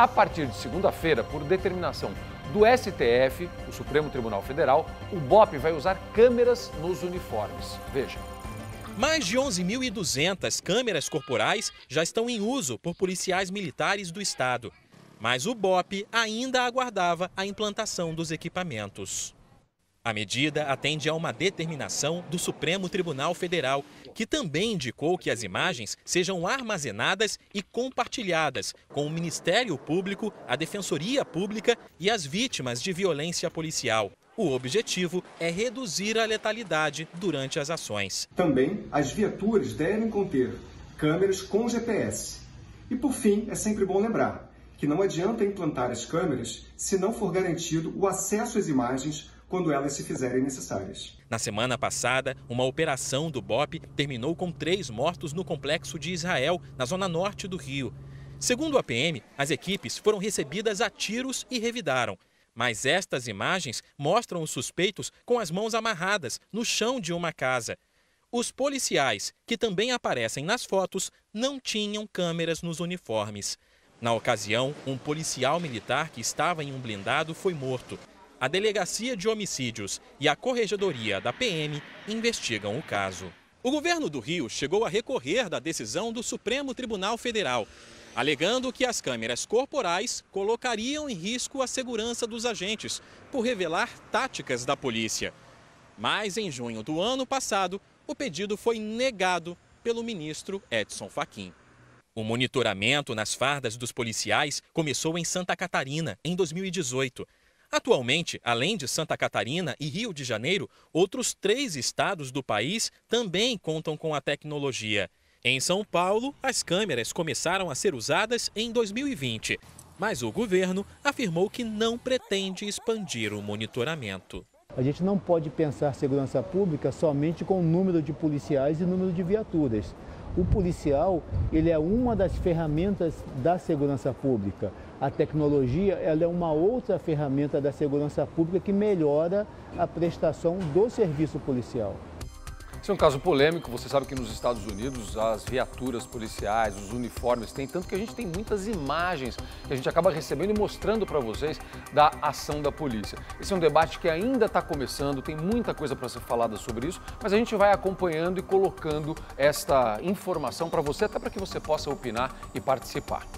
A partir de segunda-feira, por determinação do STF, o Supremo Tribunal Federal, o BOP vai usar câmeras nos uniformes. Veja. Mais de 11.200 câmeras corporais já estão em uso por policiais militares do Estado. Mas o BOP ainda aguardava a implantação dos equipamentos. A medida atende a uma determinação do Supremo Tribunal Federal, que também indicou que as imagens sejam armazenadas e compartilhadas com o Ministério Público, a Defensoria Pública e as vítimas de violência policial. O objetivo é reduzir a letalidade durante as ações. Também as viaturas devem conter câmeras com GPS. E por fim, é sempre bom lembrar que não adianta implantar as câmeras se não for garantido o acesso às imagens quando elas se fizerem necessárias. Na semana passada, uma operação do BOP terminou com três mortos no complexo de Israel, na zona norte do Rio. Segundo a PM, as equipes foram recebidas a tiros e revidaram. Mas estas imagens mostram os suspeitos com as mãos amarradas no chão de uma casa. Os policiais, que também aparecem nas fotos, não tinham câmeras nos uniformes. Na ocasião, um policial militar que estava em um blindado foi morto a Delegacia de Homicídios e a Corregedoria da PM investigam o caso. O governo do Rio chegou a recorrer da decisão do Supremo Tribunal Federal, alegando que as câmeras corporais colocariam em risco a segurança dos agentes por revelar táticas da polícia. Mas em junho do ano passado, o pedido foi negado pelo ministro Edson Fachin. O monitoramento nas fardas dos policiais começou em Santa Catarina, em 2018, Atualmente, além de Santa Catarina e Rio de Janeiro, outros três estados do país também contam com a tecnologia. Em São Paulo, as câmeras começaram a ser usadas em 2020, mas o governo afirmou que não pretende expandir o monitoramento. A gente não pode pensar segurança pública somente com o número de policiais e número de viaturas. O policial, ele é uma das ferramentas da segurança pública. A tecnologia, ela é uma outra ferramenta da segurança pública que melhora a prestação do serviço policial. Isso é um caso polêmico. Você sabe que nos Estados Unidos as viaturas policiais, os uniformes, tem tanto que a gente tem muitas imagens que a gente acaba recebendo e mostrando para vocês da ação da polícia. Esse é um debate que ainda está começando, tem muita coisa para ser falada sobre isso, mas a gente vai acompanhando e colocando esta informação para você, até para que você possa opinar e participar.